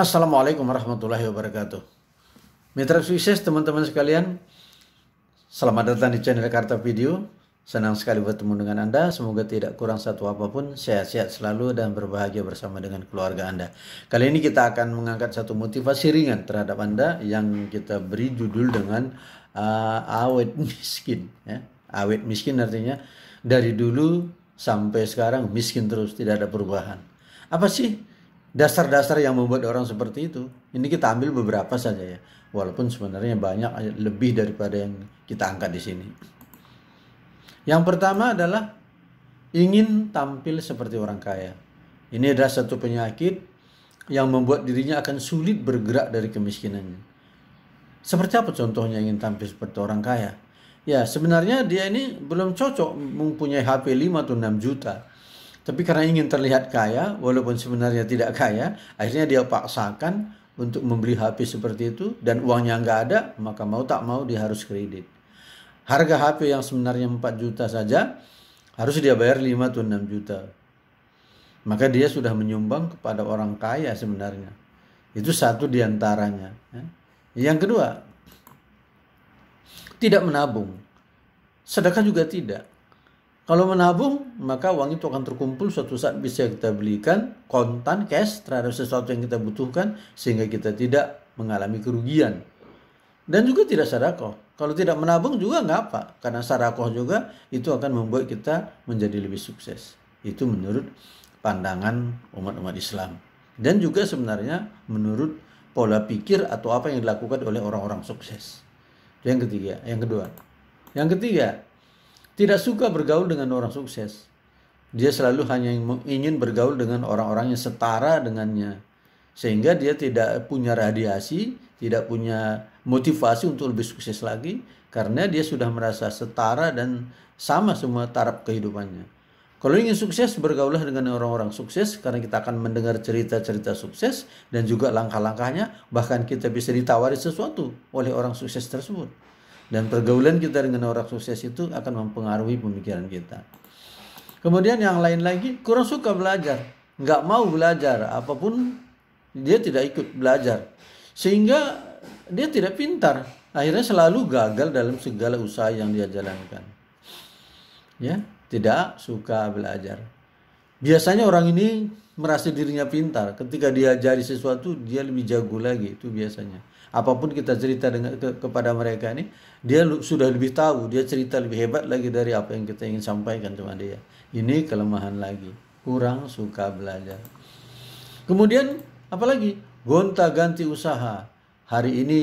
Assalamualaikum warahmatullahi wabarakatuh. Mitra Swisses teman-teman sekalian, selamat datang di channel Karta Video. Senang sekali bertemu dengan Anda. Semoga tidak kurang satu apapun, sehat-sehat selalu dan berbahagia bersama dengan keluarga Anda. Kali ini kita akan mengangkat satu motivasi ringan terhadap Anda yang kita beri judul dengan uh, awet miskin. Ya. Awet miskin artinya dari dulu sampai sekarang miskin terus, tidak ada perubahan. Apa sih dasar-dasar yang membuat orang seperti itu. Ini kita ambil beberapa saja ya. Walaupun sebenarnya banyak eh, lebih daripada yang kita angkat di sini. Yang pertama adalah ingin tampil seperti orang kaya. Ini adalah satu penyakit yang membuat dirinya akan sulit bergerak dari kemiskinannya. Seperti apa contohnya ingin tampil seperti orang kaya? Ya, sebenarnya dia ini belum cocok mempunyai HP 5 atau 6 juta tapi karena ingin terlihat kaya, walaupun sebenarnya tidak kaya, akhirnya dia paksakan untuk membeli HP seperti itu dan uangnya nggak ada, maka mau tak mau dia harus kredit. Harga HP yang sebenarnya 4 juta saja harus dia bayar 5 atau 6 juta. Maka dia sudah menyumbang kepada orang kaya sebenarnya. Itu satu diantaranya. Ya. Yang kedua, tidak menabung. Sedekah juga tidak. Kalau menabung, maka uang itu akan terkumpul suatu saat bisa kita belikan kontan cash terhadap sesuatu yang kita butuhkan sehingga kita tidak mengalami kerugian. Dan juga tidak sadakoh. Kalau tidak menabung juga nggak apa. Karena sadakoh juga itu akan membuat kita menjadi lebih sukses. Itu menurut pandangan umat-umat Islam. Dan juga sebenarnya menurut pola pikir atau apa yang dilakukan oleh orang-orang sukses. yang ketiga. Yang kedua. Yang ketiga, tidak suka bergaul dengan orang sukses. Dia selalu hanya ingin bergaul dengan orang-orang yang setara dengannya. Sehingga dia tidak punya radiasi, tidak punya motivasi untuk lebih sukses lagi karena dia sudah merasa setara dan sama semua taraf kehidupannya. Kalau ingin sukses, bergaulah dengan orang-orang sukses karena kita akan mendengar cerita-cerita sukses dan juga langkah-langkahnya bahkan kita bisa ditawari sesuatu oleh orang sukses tersebut. Dan pergaulan kita dengan orang sukses itu akan mempengaruhi pemikiran kita. Kemudian yang lain lagi kurang suka belajar, nggak mau belajar apapun dia tidak ikut belajar sehingga dia tidak pintar akhirnya selalu gagal dalam segala usaha yang dia jalankan ya tidak suka belajar biasanya orang ini merasa dirinya pintar ketika diajari sesuatu dia lebih jago lagi itu biasanya apapun kita cerita dengan ke, kepada mereka ini dia sudah lebih tahu dia cerita lebih hebat lagi dari apa yang kita ingin sampaikan cuma dia ini kelemahan lagi kurang suka belajar kemudian apalagi gonta ganti usaha hari ini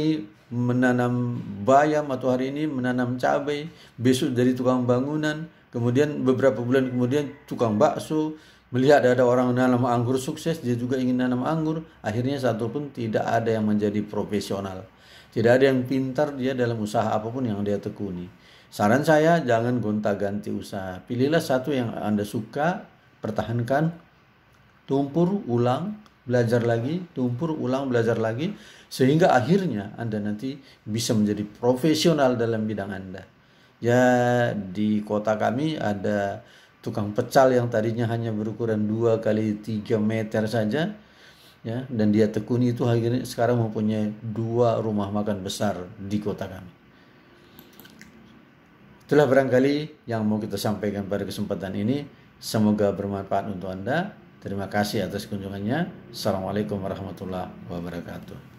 menanam bayam atau hari ini menanam cabai besok dari tukang bangunan kemudian beberapa bulan kemudian tukang bakso Melihat ada orang nanam anggur sukses, dia juga ingin nanam anggur. Akhirnya satu pun tidak ada yang menjadi profesional. Tidak ada yang pintar dia dalam usaha apapun yang dia tekuni. Saran saya jangan gonta-ganti usaha. Pilihlah satu yang Anda suka, pertahankan, tumpur ulang, belajar lagi, tumpur ulang, belajar lagi sehingga akhirnya Anda nanti bisa menjadi profesional dalam bidang Anda. Ya di kota kami ada tukang pecal yang tadinya hanya berukuran 2 kali 3 meter saja ya dan dia tekuni itu akhirnya sekarang mempunyai dua rumah makan besar di kota kami. Itulah barangkali yang mau kita sampaikan pada kesempatan ini. Semoga bermanfaat untuk Anda. Terima kasih atas kunjungannya. Assalamualaikum warahmatullahi wabarakatuh.